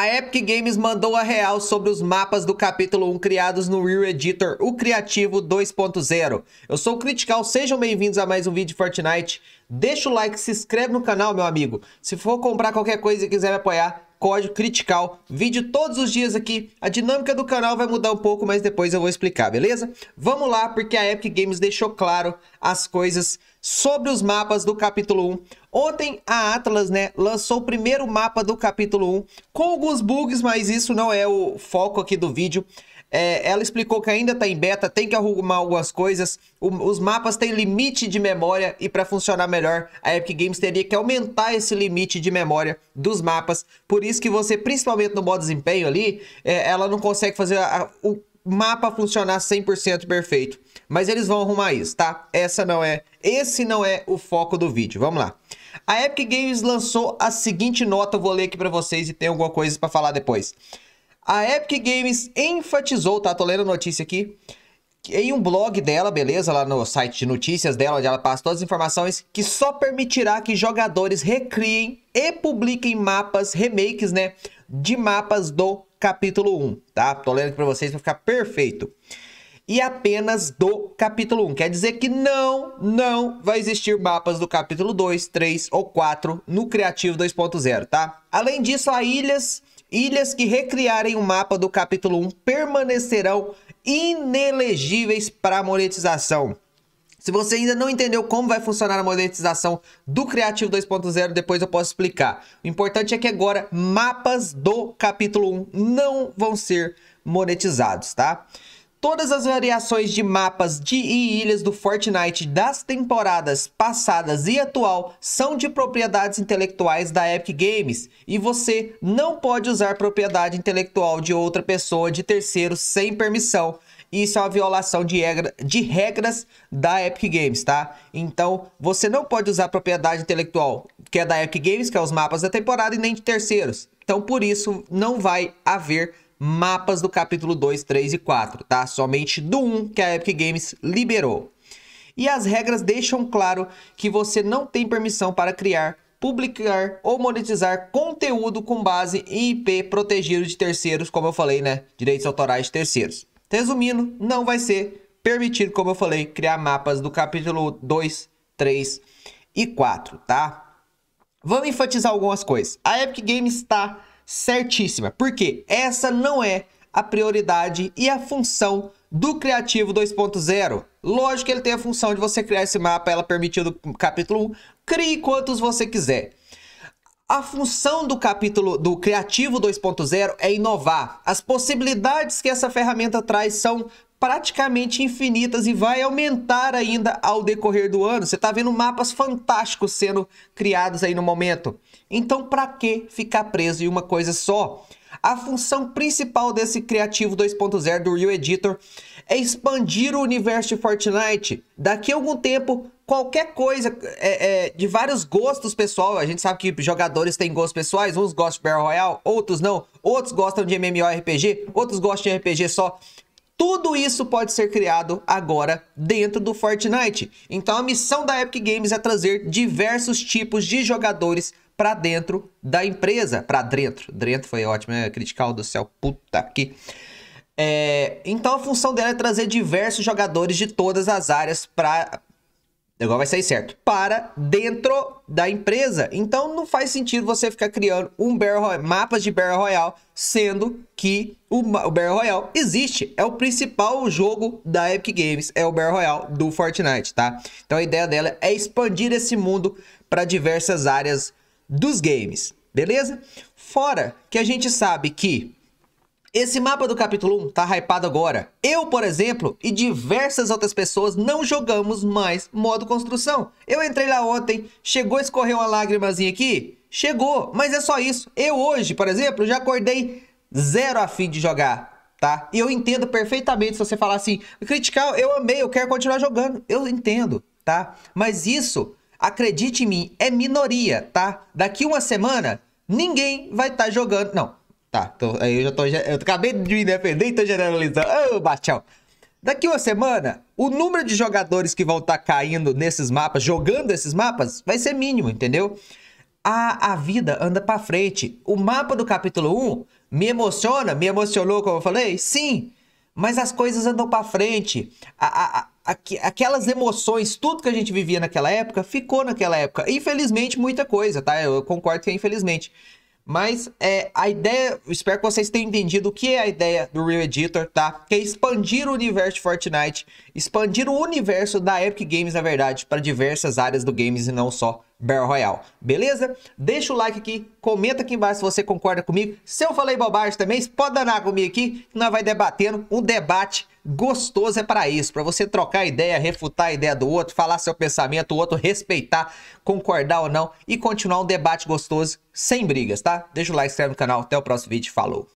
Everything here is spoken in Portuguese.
A Epic Games mandou a real sobre os mapas do capítulo 1 criados no Real Editor, o Criativo 2.0. Eu sou o Critical, sejam bem-vindos a mais um vídeo de Fortnite. Deixa o like, se inscreve no canal, meu amigo. Se for comprar qualquer coisa e quiser me apoiar, código critical. Vídeo todos os dias aqui. A dinâmica do canal vai mudar um pouco, mas depois eu vou explicar, beleza? Vamos lá, porque a Epic Games deixou claro as coisas sobre os mapas do capítulo 1 Ontem a Atlas, né, lançou o primeiro mapa do capítulo 1 com alguns bugs, mas isso não é o foco aqui do vídeo. É, ela explicou que ainda está em beta, tem que arrumar algumas coisas. O, os mapas têm limite de memória e para funcionar melhor, a Epic Games teria que aumentar esse limite de memória dos mapas. Por isso que você, principalmente no modo desempenho ali, é, ela não consegue fazer a, a, o mapa funcionar 100% perfeito. Mas eles vão arrumar isso, tá? Essa não é, esse não é o foco do vídeo. Vamos lá. A Epic Games lançou a seguinte nota, eu vou ler aqui para vocês e tem alguma coisa para falar depois. A Epic Games enfatizou, tá? Tô lendo a notícia aqui. Em um blog dela, beleza? Lá no site de notícias dela, onde ela passa todas as informações, que só permitirá que jogadores recriem e publiquem mapas, remakes, né? De mapas do capítulo 1, tá? Tô lendo aqui para vocês para ficar perfeito. E apenas do capítulo 1. Quer dizer que não, não vai existir mapas do capítulo 2, 3 ou 4 no Criativo 2.0, tá? Além disso, há ilhas, ilhas que recriarem o mapa do capítulo 1 permanecerão inelegíveis para monetização. Se você ainda não entendeu como vai funcionar a monetização do Criativo 2.0, depois eu posso explicar. O importante é que agora mapas do capítulo 1 não vão ser monetizados, tá? Todas as variações de mapas de e ilhas do Fortnite das temporadas passadas e atual são de propriedades intelectuais da Epic Games e você não pode usar propriedade intelectual de outra pessoa de terceiro sem permissão isso é uma violação de, regra, de regras da Epic Games, tá? Então, você não pode usar propriedade intelectual que é da Epic Games, que é os mapas da temporada, e nem de terceiros. Então, por isso, não vai haver mapas do capítulo 2, 3 e 4, tá? Somente do 1 que a Epic Games liberou. E as regras deixam claro que você não tem permissão para criar, publicar ou monetizar conteúdo com base em IP protegido de terceiros, como eu falei, né? Direitos autorais de terceiros. Resumindo, não vai ser permitido, como eu falei, criar mapas do capítulo 2, 3 e 4, tá? Vamos enfatizar algumas coisas. A Epic Games está certíssima, porque essa não é a prioridade e a função do Criativo 2.0. Lógico que ele tem a função de você criar esse mapa, ela é permitiu do capítulo 1, crie quantos você quiser. A função do capítulo do Criativo 2.0 é inovar. As possibilidades que essa ferramenta traz são praticamente infinitas e vai aumentar ainda ao decorrer do ano. Você está vendo mapas fantásticos sendo criados aí no momento. Então, para que ficar preso em uma coisa só? A função principal desse Criativo 2.0 do Real Editor é expandir o universo de Fortnite. Daqui a algum tempo, qualquer coisa é, é, de vários gostos pessoal. A gente sabe que jogadores têm gostos pessoais, uns gostam de Battle Royale, outros não, outros gostam de MMORPG, outros gostam de RPG só. Tudo isso pode ser criado agora dentro do Fortnite. Então a missão da Epic Games é trazer diversos tipos de jogadores para dentro da empresa, para dentro. Dentro foi ótimo, né? Critical do céu, puta que. É, então a função dela é trazer diversos jogadores de todas as áreas para Agora vai sair certo. Para dentro da empresa. Então não faz sentido você ficar criando um Battle mapas de Battle Royale, sendo que o, o Battle Royale existe. É o principal jogo da Epic Games, é o Battle Royale do Fortnite, tá? Então a ideia dela é expandir esse mundo para diversas áreas dos games, beleza? Fora que a gente sabe que esse mapa do capítulo 1 tá hypado agora. Eu, por exemplo, e diversas outras pessoas não jogamos mais modo construção. Eu entrei lá ontem, chegou a escorrer uma lágrimazinha aqui? Chegou, mas é só isso. Eu hoje, por exemplo, já acordei zero a fim de jogar, tá? E eu entendo perfeitamente se você falar assim, criticar, eu amei, eu quero continuar jogando. Eu entendo, tá? Mas isso, acredite em mim, é minoria, tá? Daqui uma semana, ninguém vai estar tá jogando... Não, Tá, tô, eu já tô. Eu acabei de me defender e tô generalizando. Então Ô, oh, Bastião! Daqui uma semana, o número de jogadores que vão estar tá caindo nesses mapas, jogando esses mapas, vai ser mínimo, entendeu? A, a vida anda para frente. O mapa do capítulo 1 me emociona, me emocionou, como eu falei? Sim, mas as coisas andam para frente. A, a, a, aquelas emoções, tudo que a gente vivia naquela época, ficou naquela época. Infelizmente, muita coisa, tá? Eu, eu concordo que é infelizmente. Mas é, a ideia, espero que vocês tenham entendido o que é a ideia do Real Editor, tá? Que é expandir o universo de Fortnite, expandir o universo da Epic Games, na verdade, para diversas áreas do games e não só Battle Royale. Beleza? Deixa o like aqui, comenta aqui embaixo se você concorda comigo. Se eu falei bobagem também, pode danar comigo aqui, que nós vai debatendo um debate Gostoso é para isso, para você trocar ideia, refutar a ideia do outro, falar seu pensamento, o outro respeitar, concordar ou não e continuar um debate gostoso sem brigas, tá? Deixa o like, se inscreve no canal, até o próximo vídeo, falou!